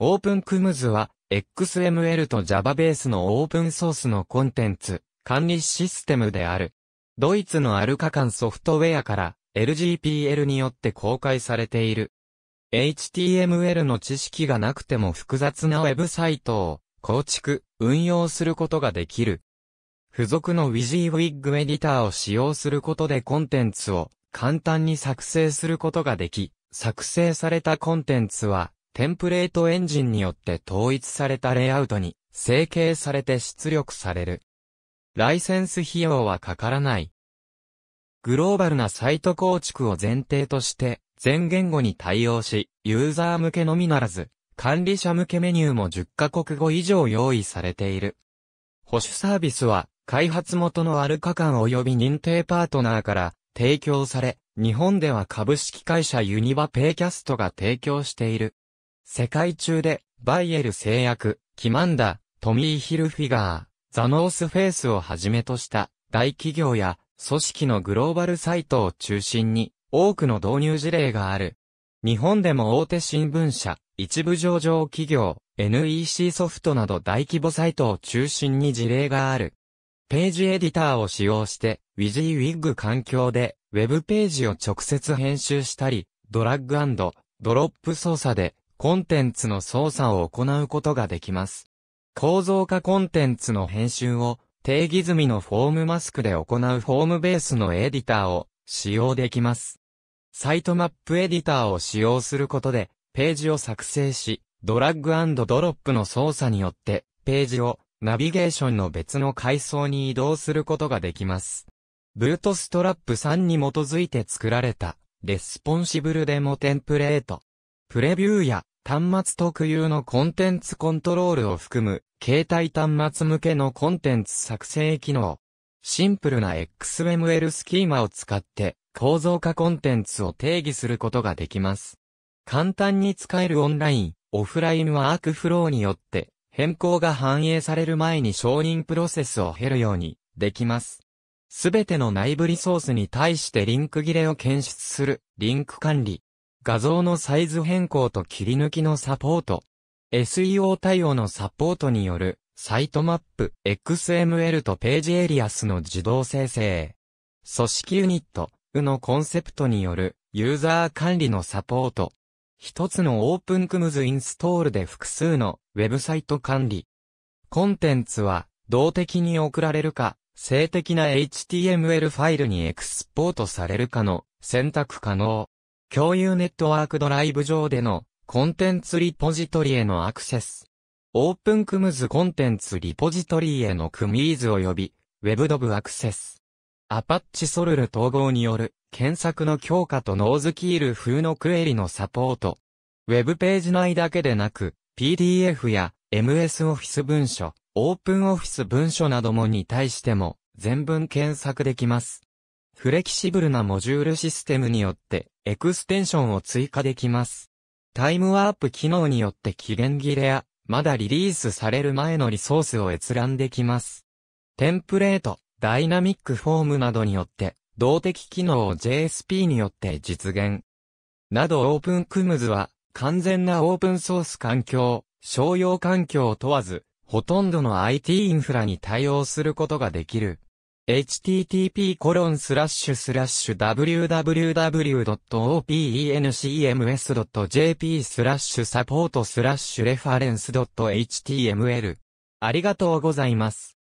オープンクムズは、XML と Java ベースのオープンソースのコンテンツ、管理システムである。ドイツのアルカカンソフトウェアから LGPL によって公開されている。HTML の知識がなくても複雑なウェブサイトを構築、運用することができる。付属の w y s i w i g エディターを使用することでコンテンツを簡単に作成することができ、作成されたコンテンツはテンプレートエンジンによって統一されたレイアウトに成形されて出力される。ライセンス費用はかからない。グローバルなサイト構築を前提として、全言語に対応し、ユーザー向けのみならず、管理者向けメニューも10カ国語以上用意されている。保守サービスは、開発元のアルカン及び認定パートナーから提供され、日本では株式会社ユニバペイキャストが提供している。世界中で、バイエル製薬、キマンダ、トミー・ヒルフィガー、ザノースフェイスをはじめとした大企業や組織のグローバルサイトを中心に多くの導入事例がある。日本でも大手新聞社、一部上場企業、NEC ソフトなど大規模サイトを中心に事例がある。ページエディターを使用して、ウィジーウィッグ環境で、ウェブページを直接編集したり、ドラッグドロップ操作で、コンテンツの操作を行うことができます。構造化コンテンツの編集を定義済みのフォームマスクで行うフォームベースのエディターを使用できます。サイトマップエディターを使用することで、ページを作成し、ドラッグドロップの操作によって、ページをナビゲーションの別の階層に移動することができます。ブートストラップ3に基づいて作られた、レスポンシブルデモテンプレート。プレビューや端末特有のコンテンツコントロールを含む、携帯端末向けのコンテンツ作成機能。シンプルな XML スキーマを使って、構造化コンテンツを定義することができます。簡単に使えるオンライン、オフラインワークフローによって、変更が反映される前に承認プロセスを経るようにできます。すべての内部リソースに対してリンク切れを検出するリンク管理。画像のサイズ変更と切り抜きのサポート、SEO 対応のサポートによる、サイトマップ、XML とページエリアスの自動生成、組織ユニット、うのコンセプトによる、ユーザー管理のサポート、一つのオープンクムズインストールで複数のウェブサイト管理。コンテンツは動的に送られるか、性的な HTML ファイルにエクスポートされるかの選択可能。共有ネットワークドライブ上でのコンテンツリポジトリへのアクセス。オープンクムズコンテンツリポジトリへのクミーズ及び WebDoV アクセス。アパッチソルル統合による検索の強化とノーズキール風のクエリのサポート。ウェブページ内だけでなく PDF や MS オフィス文書、オープンオフィス文書などもに対しても全文検索できます。フレキシブルなモジュールシステムによってエクステンションを追加できます。タイムワープ機能によって期限切れや、まだリリースされる前のリソースを閲覧できます。テンプレート、ダイナミックフォームなどによって、動的機能を JSP によって実現。などオープンクムズは、完全なオープンソース環境、商用環境を問わず、ほとんどの IT インフラに対応することができる。http://www.opencms.jp スラッシュサポートスラッシュレファレンス .html ありがとうございます。